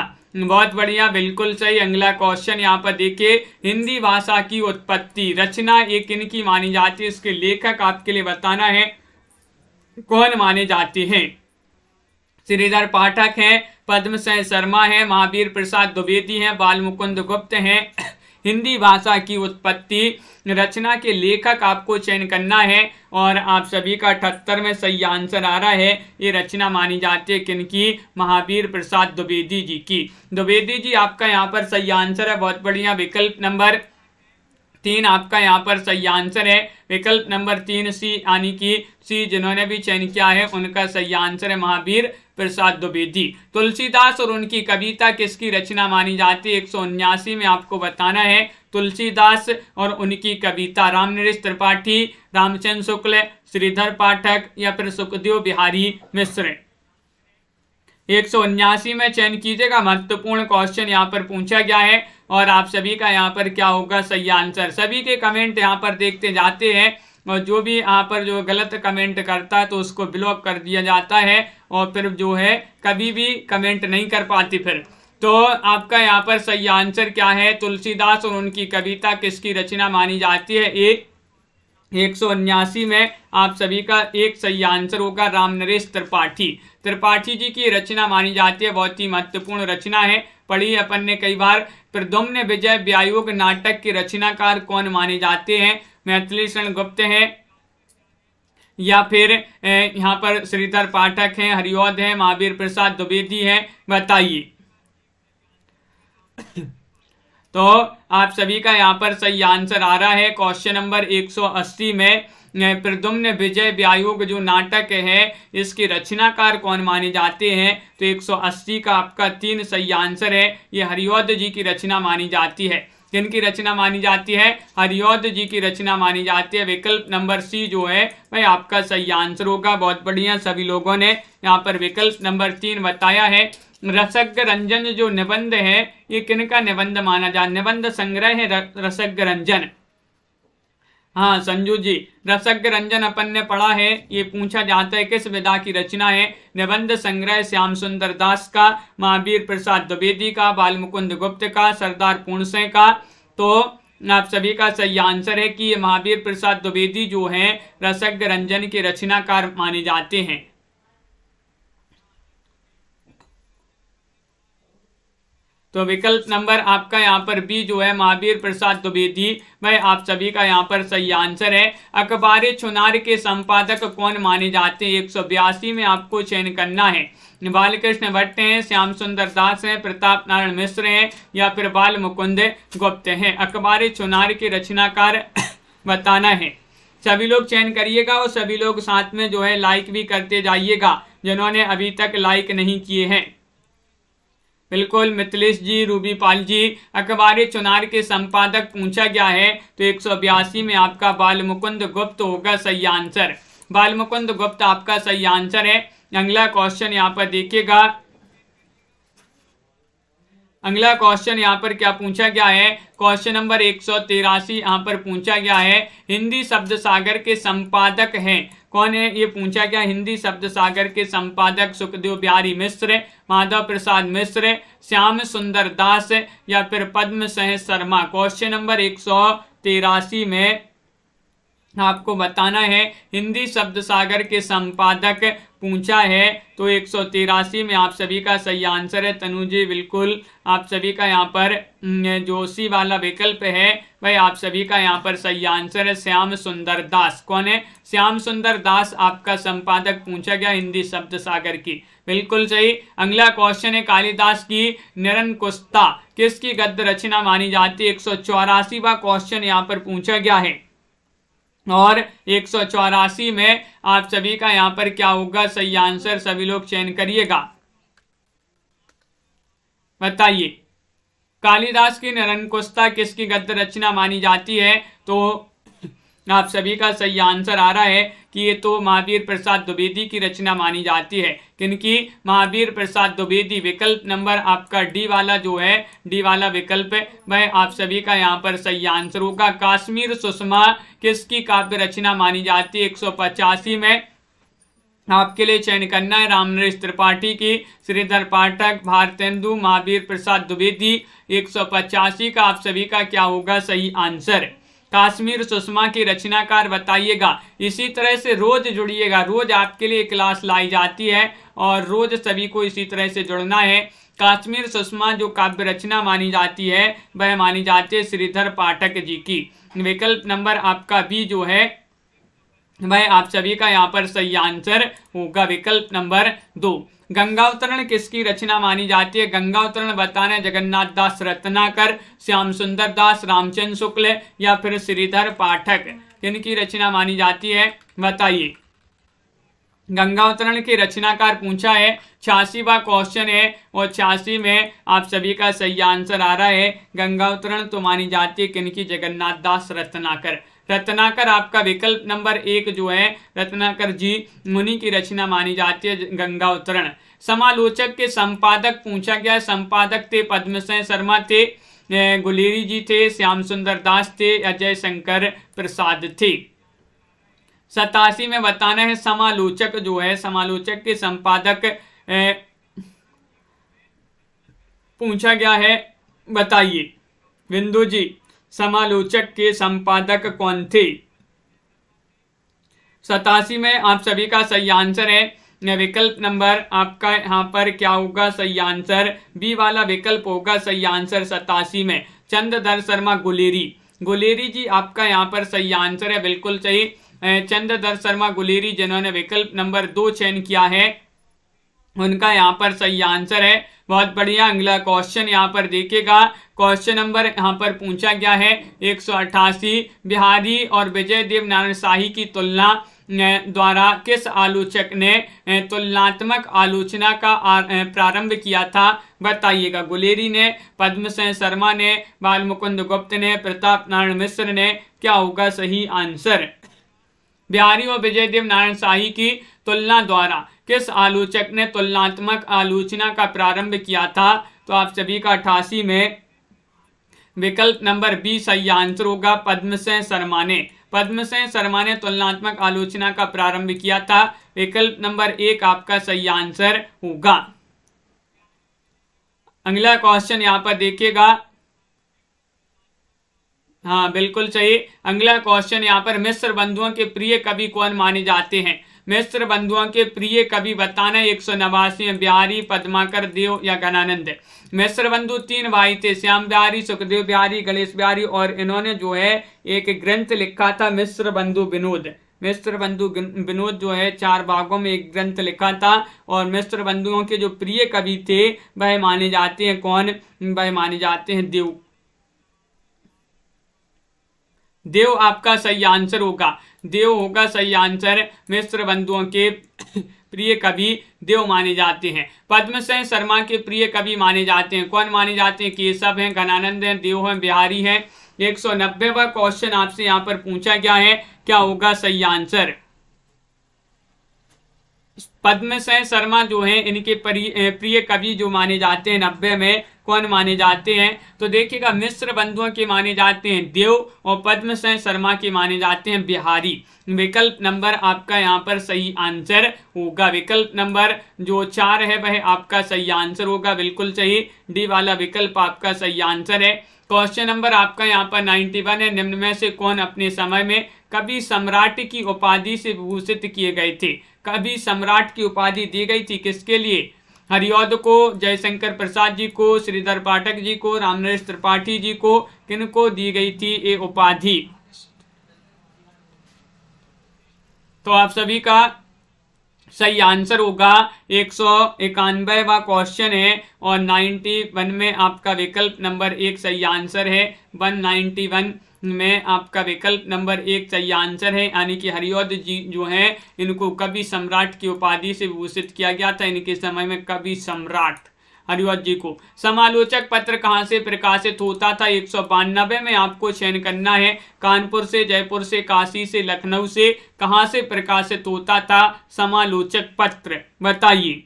बहुत बढ़िया बिल्कुल सही अगला क्वेश्चन यहाँ पर देखिए हिंदी भाषा की उत्पत्ति रचना ये किन की मानी जाती है इसके लेखक आपके लिए बताना है कौन माने जाते हैं श्रीधर पाठक हैं पद्मसेन शर्मा हैं महावीर प्रसाद द्विवेदी हैं बाल मुकुंद गुप्त हैं हिंदी भाषा की उत्पत्ति रचना के लेखक आपको चयन करना है और आप सभी का अठहत्तर में सही आंसर आ रहा है ये रचना मानी जाती है किनकी महावीर प्रसाद द्विवेदी जी की द्विवेदी जी आपका यहाँ पर सही आंसर है बहुत बढ़िया विकल्प नंबर तीन आपका यहाँ पर सही आंसर है विकल्प नंबर तीन सी यानी कि सी जिन्होंने भी चयन किया है उनका सही आंसर है महावीर प्रसाद द्विवेदी तुलसीदास और उनकी कविता किसकी रचना मानी जाती है एक में आपको बताना है तुलसीदास और उनकी कविता रामनरेश त्रिपाठी रामचंद्र शुक्ल श्रीधर पाठक या फिर सुखदेव बिहारी मिश्र एक में चयन कीजिएगा महत्वपूर्ण क्वेश्चन यहाँ पर पूछा गया है और आप सभी का यहाँ पर क्या होगा सही आंसर सभी के कमेंट यहाँ पर देखते जाते हैं और जो भी यहाँ पर जो गलत कमेंट करता है तो उसको ब्लॉक कर दिया जाता है और फिर जो है कभी भी कमेंट नहीं कर पाती फिर तो आपका यहाँ पर सही आंसर क्या है तुलसीदास और उनकी कविता किसकी रचना मानी जाती है ए एक सौ उन्यासी में आप सभी का एक सही आंसर होगा राम नरेश त्रिपाठी त्रिपाठी जी की रचना मानी जाती है बहुत ही महत्वपूर्ण रचना है पढ़ी अपन ने कई बार प्रदुम्न विजय व्यायोग नाटक के रचनाकार कौन माने जाते हैं मैथिली शरण गुप्त हैं या फिर यहाँ पर श्रीधर पाठक हैं हरिओद हैं महावीर प्रसाद द्विवेदी हैं बताइए तो आप सभी का यहाँ पर सही आंसर आ रहा है क्वेश्चन नंबर 180 में प्रदुम्न विजय व्यायोग जो नाटक है इसके रचनाकार कौन माने जाते हैं तो 180 का आपका तीन सही आंसर है ये हरिद्ध जी की रचना मानी जाती है जिनकी रचना मानी जाती है हरिद्ध जी की रचना मानी जाती है विकल्प नंबर सी जो है भाई आपका सही आंसर होगा बहुत बढ़िया सभी लोगों ने यहाँ पर विकल्प नंबर तीन बताया है रसज्ञ रंजन जो निबंध है ये किनका निबंध माना जा निबंध संग्रह है रसज्ञ रंजन हाँ संजू जी रसज्ञ रंजन अपन ने पढ़ा है ये पूछा जाता है किस विधा की रचना है निबंध संग्रह श्याम सुंदर दास का महावीर प्रसाद द्विवेदी का बाल मुकुंद गुप्त का सरदार पूर्णसे का तो आप सभी का सही आंसर है कि ये महावीर प्रसाद द्विवेदी जो हैं रसज्ञ रंजन के रचनाकार माने जाते हैं तो विकल्प नंबर आपका यहाँ पर बी जो है महावीर प्रसाद द्विवेदी वह आप सभी का यहाँ पर सही आंसर है अखबार चुनार के संपादक कौन माने जाते हैं एक में आपको चयन करना है बालकृष्ण भट्ट हैं श्याम सुंदर दास हैं प्रताप नारायण मिश्र हैं या फिर बाल मुकुंद गुप्त हैं अखबार चुनार के रचनाकार [coughs] बताना है सभी लोग चयन करिएगा और सभी लोग साथ में जो है लाइक भी करते जाइएगा जिन्होंने अभी तक लाइक नहीं किए हैं बिल्कुल मिथिलेश जी रूबी पाल जी अखबार चुनार के संपादक पूछा गया है तो एक में आपका बाल मुकुंद गुप्त होगा सही आंसर बाल मुकुंद गुप्त आपका सही आंसर है अगला क्वेश्चन यहाँ पर देखिएगा अगला क्वेश्चन यहाँ पर क्या पूछा गया है क्वेश्चन नंबर एक सौ तिरासी यहाँ पर पूछा गया है हिंदी शब्द सागर के संपादक हैं कौन है ये पूछा गया हिंदी शब्द सागर के संपादक सुखदेव बिहारी मिश्र माधव प्रसाद मिश्र श्याम सुंदर दास या फिर पद्म सह शर्मा क्वेश्चन नंबर एक सौ तिरासी में आपको बताना है हिंदी शब्द सागर के संपादक पूछा है तो एक में आप सभी का सही आंसर है तनु जी बिल्कुल आप सभी का यहाँ पर जोशी वाला विकल्प है भाई आप सभी का यहाँ पर सही आंसर है श्याम सुंदर दास कौन है श्याम सुंदर दास आपका संपादक पूछा गया हिंदी शब्द सागर की बिल्कुल सही अगला क्वेश्चन है कालिदास की निरन किसकी गद्य रचना मानी जाती है एक क्वेश्चन यहाँ पर पूछा गया है और एक में आप सभी का यहाँ पर क्या होगा सही आंसर सभी लोग चयन करिएगा बताइए कालिदास की निरंकुशता किसकी गद्य रचना मानी जाती है तो आप सभी का सही आंसर आ रहा है कि ये तो महावीर प्रसाद द्विवेदी की रचना मानी जाती है क्योंकि महावीर प्रसाद द्विवेदी विकल्प नंबर आपका डी वाला जो है डी वाला विकल्प है वह आप सभी का यहाँ पर सही आंसर होगा काश्मीर सुषमा किसकी काव्य रचना मानी जाती है एक में आपके लिए चयन करना है नरेश त्रिपाठी की श्रीधर पाठक भारतेंदु महावीर प्रसाद द्विवेदी एक का आप सभी का क्या होगा सही आंसर काश्मीर सुषमा की रचनाकार बताइएगा इसी तरह से रोज़ जुड़िएगा रोज़ आपके लिए क्लास लाई जाती है और रोज़ सभी को इसी तरह से जुड़ना है काश्मीर सुषमा जो काव्य रचना मानी जाती है वह मानी जाती है श्रीधर पाठक जी की विकल्प नंबर आपका भी जो है वह आप सभी का यहाँ पर सही आंसर होगा विकल्प नंबर दो गंगावतरण किसकी रचना मानी जाती है गंगावतरण बताने जगन्नाथ दास रत्नाकर श्याम सुंदर दास रामचंद्र शुक्ल या फिर श्रीधर पाठक किनकी रचना मानी जाती है बताइए गंगावतरण की रचनाकार पूछा है छियासीवा क्वेश्चन है और छियासी में आप सभी का सही आंसर आ रहा है गंगावतरण तो मानी जाती है किनकी जगन्नाथ दास रत्नाकर रत्नाकर आपका विकल्प नंबर एक जो है रत्नाकर जी मुनि की रचना मानी जाती है गंगा उत्तरण समालोचक के संपादक पूछा गया संपादक थे पद्मसेन शर्मा थे गुलेरी जी थे श्याम सुंदर दास थे अजय शंकर प्रसाद थे सतासी में बताना है समालोचक जो है समालोचक के संपादक पूछा गया है बताइए बिंदु जी समालोचक के संपादक कौन थे सतासी में आप सभी का सही आंसर है विकल्प नंबर आपका यहाँ पर क्या होगा सही आंसर बी वाला विकल्प होगा सही आंसर सतासी में चंद्रधर शर्मा गुलेरी गुलेरी जी आपका यहाँ पर सही आंसर है बिल्कुल सही चंद्रधर शर्मा गुलेरी जिन्होंने विकल्प नंबर दो चयन किया है उनका यहाँ पर सही आंसर है बहुत बढ़िया अगला क्वेश्चन यहाँ पर देखेगा क्वेश्चन नंबर यहाँ पर पूछा गया है एक बिहारी और विजय देव नारायण शाही की तुलना द्वारा किस आलोचक ने तुलनात्मक आलोचना का प्रारंभ किया था बताइएगा गुलेरी ने पद्मसेन शर्मा ने बाल मुकुंद गुप्त ने प्रताप नारायण मिश्र ने क्या होगा सही आंसर बिहारी और विजय देव नारायण शाही की तुलना द्वारा किस आलोचक ने तुलनात्मक आलोचना का प्रारंभ किया था तो आप सभी का अठासी में विकल्प नंबर बी सही आंसर होगा पद्मसेन शर्मा ने पद्मसेन शर्मा ने तुलनात्मक आलोचना का प्रारंभ किया था विकल्प नंबर एक आपका सही आंसर होगा अगला क्वेश्चन यहां पर देखिएगा हाँ बिल्कुल सही अगला क्वेश्चन यहाँ पर मिस्र बंधुओं के प्रिय कवि कौन माने जाते हैं मिश्र बंधुओं के प्रिय कवि बताना एक सौ नवासी बिहारी पद्माकर देव या गणानंद मिश्र बंधु तीन भाई थे श्याम बिहारी सुखदेव बिहारी गणेश बिहारी और इन्होंने जो है एक ग्रंथ लिखा था मिश्र बंधु विनोद मिश्र बंधु विनोद जो है चार भागों में एक ग्रंथ लिखा था और मिश्र बंधुओं के जो प्रिय कवि थे वह माने जाते हैं कौन वह माने जाते हैं देव देव आपका सही आंसर होगा देव होगा सही आंसर मिश्र बंधुओं के [coughs] प्रिय कवि देव माने जाते हैं पद्मसेन शर्मा के प्रिय कवि माने जाते हैं कौन माने जाते हैं केशव हैं घनानंद हैं देव हैं बिहारी हैं एक सौ नब्बेवा क्वेश्चन आपसे यहाँ पर पूछा गया है क्या होगा सही आंसर पद्मसेन शर्मा जो हैं इनके प्रिय कवि जो माने जाते हैं नब्बे में कौन माने जाते हैं तो देखिएगा मिश्र बंधुओं के माने जाते हैं देव और पद्म शर्मा के माने जाते हैं बिहारी विकल्प नंबर आपका यहाँ पर सही आंसर होगा विकल्प नंबर जो चार है वह आपका सही आंसर होगा बिल्कुल सही डी वाला विकल्प आपका सही आंसर है क्वेश्चन नंबर आपका यहाँ पर 91 है निम्न में से कौन अपने समय में कभी सम्राट की उपाधि से भूषित किए गए थे कभी सम्राट की उपाधि दी गई थी किसके लिए हरिद को जयशंकर प्रसाद जी को श्रीधर पाठक जी को रामनरेश त्रिपाठी जी को किनको दी गई थी ये उपाधि तो आप सभी का सही आंसर होगा एक सौ व क्वेश्चन है और नाइन्टी वन में आपका विकल्प नंबर एक सही आंसर है वन नाइन्टी वन में आपका विकल्प नंबर एक चाहिए आंसर है यानी कि हरिऔध जी जो है इनको कवि सम्राट की उपाधि से विभूषित किया गया था इनके समय में कवि सम्राट हरिवत जी को समालोचक पत्र कहाँ से प्रकाशित होता था एक सौ बानबे में आपको चयन करना है कानपुर से जयपुर से काशी से लखनऊ से कहाँ से प्रकाशित होता था समालोचक पत्र बताइए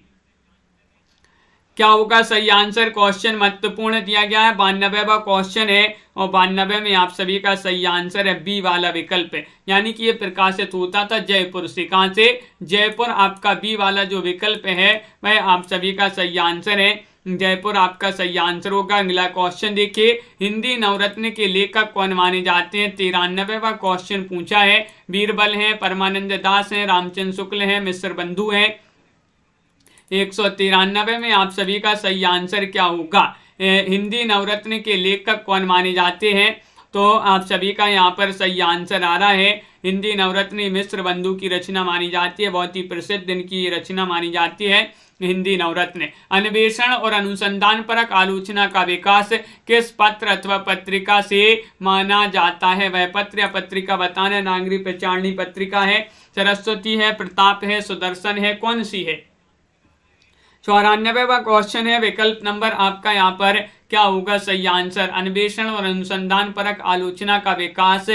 क्या होगा सही आंसर क्वेश्चन महत्वपूर्ण दिया गया है बानबे व क्वेश्चन है और बानबे में आप सभी का सही आंसर है बी वाला विकल्प है यानी कि ये प्रकाशित होता था जयपुर से कहाँ से जयपुर आपका बी वाला जो विकल्प है वह आप सभी का सही आंसर है जयपुर आपका सही आंसर होगा अगला क्वेश्चन देखिए हिंदी नवरत्न के लेखक कौन माने जाते हैं तिरानबेवा क्वेश्चन पूछा है बीरबल हैं परमानंद दास हैं रामचंद्र शुक्ल हैं मिश्र बंधु हैं एक में आप सभी का सही आंसर क्या होगा हिंदी नवरत्न के लेखक कौन माने जाते हैं तो आप सभी का यहाँ पर सही आंसर आ रहा है हिंदी नवरत्न मिश्र बंधु की रचना मानी जाती है बहुत ही प्रसिद्ध इनकी रचना मानी जाती है हिंदी नवरत्न अन्वेषण और अनुसंधान परक आलोचना का विकास किस पत्र अथवा पत्रिका से माना जाता है वह पत्र या पत्रिका बताना नागरी पहचानी पत्रिका है सरस्वती है प्रताप है सुदर्शन है कौन सी है चौरानबे चौरानबेवा क्वेश्चन है विकल्प नंबर आपका यहाँ पर क्या होगा सही आंसर अन्वेषण और अनुसंधान परक आलोचना का विकास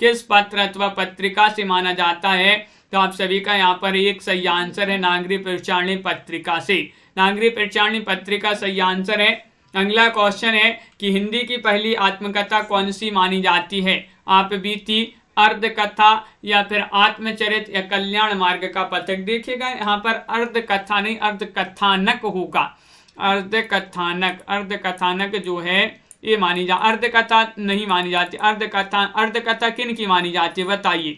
किस पत्र अथवा पत्रिका से माना जाता है तो आप सभी का यहाँ पर एक सही आंसर है नागरी प्रचारणी पत्रिका से नागरी प्रचारणी पत्रिका सही आंसर है अगला क्वेश्चन है कि हिंदी की पहली आत्मकथा कौन सी मानी जाती है आप बीती अर्ध कथा या फिर आत्मचरित या कल्याण मार्ग का पथक देखिएगा यहाँ पर अर्ध कथा नहीं अर्ध कथानक होगा अर्ध कथानक अर्ध कथानक जो है ये मानी जा अर्ध कथा नहीं मानी जाती अर्ध कथा अर्ध कथा किन की मानी जाती है बताइए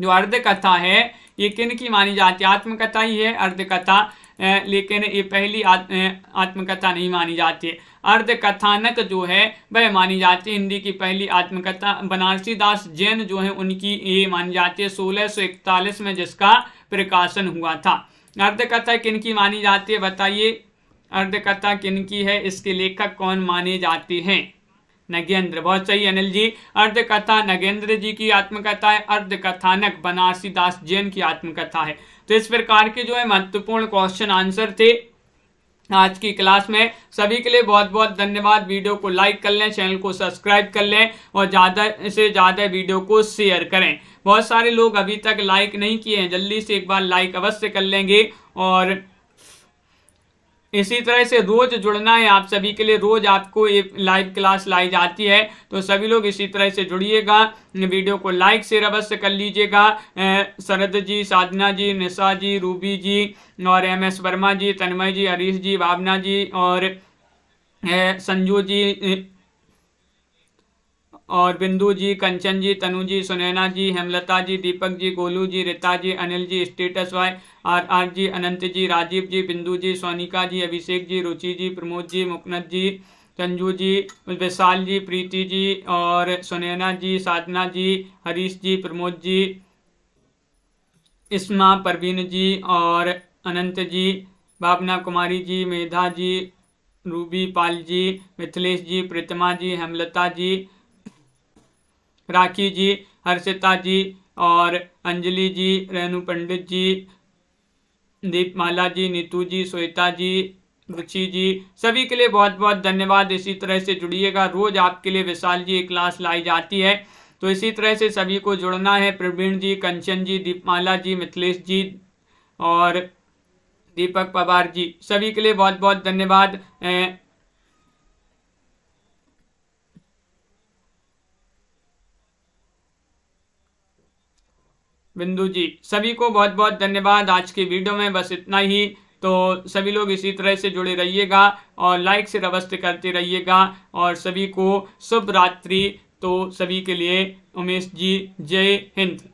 जो अर्ध कथा है ये किन की मानी जाती है आत्मकथा ही है अर्ध कथा लेकिन ये पहली आत्मकथा नहीं मानी जाती है अर्धकथानक जो है वह मानी जाती है हिंदी की पहली आत्मकथा बनारसी दास जैन जो है उनकी ये मानी जाती है सोलह सौ इकतालीस में जिसका प्रकाशन हुआ था अर्धकथा किन की मानी जाती है बताइए अर्धकथा किन की है इसके लेखक कौन माने जाते हैं नगेंद्र बहुत सही अनिल जी अर्धकथा नगेंद्र जी की आत्मकथा है अर्धकथानक बनारसी दास जैन की आत्मकथा है तो इस प्रकार के जो है महत्वपूर्ण क्वेश्चन आंसर थे आज की क्लास में सभी के लिए बहुत बहुत धन्यवाद वीडियो को लाइक कर लें चैनल को सब्सक्राइब कर लें और ज़्यादा से ज़्यादा वीडियो को शेयर करें बहुत सारे लोग अभी तक लाइक नहीं किए हैं जल्दी से एक बार लाइक अवश्य कर लेंगे और इसी तरह से रोज़ जुड़ना है आप सभी के लिए रोज़ आपको ये लाइव क्लास लाई जाती है तो सभी लोग इसी तरह से जुड़िएगा वीडियो को लाइक शेयर अवश्य कर लीजिएगा शरद जी साधना जी निशा जी रूबी जी और एम एस वर्मा जी तन्मय जी हरीश जी भावना जी और संजू जी और Bindu ji Kanchan ji Tanu ji Sunaina ji Hemlata ji Deepak ji Golu ji Rita ji Anil ji status Y R R ji Anant ji Rajeev ji Bindu ji Sonika जी अभिषेक जी रुचि जी प्रमोद जी मुकनत जी चंजू जी विशाल जी प्रीति जी और सुनैना जी साधना जी हरीश जी प्रमोद जी इसमा परवीन जी और अनंत जी भावना कुमारी जी मेधा जी रूबी पाल जी मिथिलेश जी प्रतिमा जी हेमलता जी राखी जी हर्षिता जी और अंजलि जी रेणु पंडित जी दीपमाला जी नीतू जी श्वेता जी रुचि जी सभी के लिए बहुत बहुत धन्यवाद इसी तरह से जुड़िएगा रोज़ आपके लिए विशाल जी एक क्लास लाई जाती है तो इसी तरह से सभी को जुड़ना है प्रवीण जी कंचन जी दीपमाला जी मिथिलेश जी और दीपक पवार जी सभी के लिए बहुत बहुत धन्यवाद बिंदु जी सभी को बहुत बहुत धन्यवाद आज के वीडियो में बस इतना ही तो सभी लोग इसी तरह से जुड़े रहिएगा और लाइक से अवश्य करते रहिएगा और सभी को शुभ रात्रि तो सभी के लिए उमेश जी जय हिंद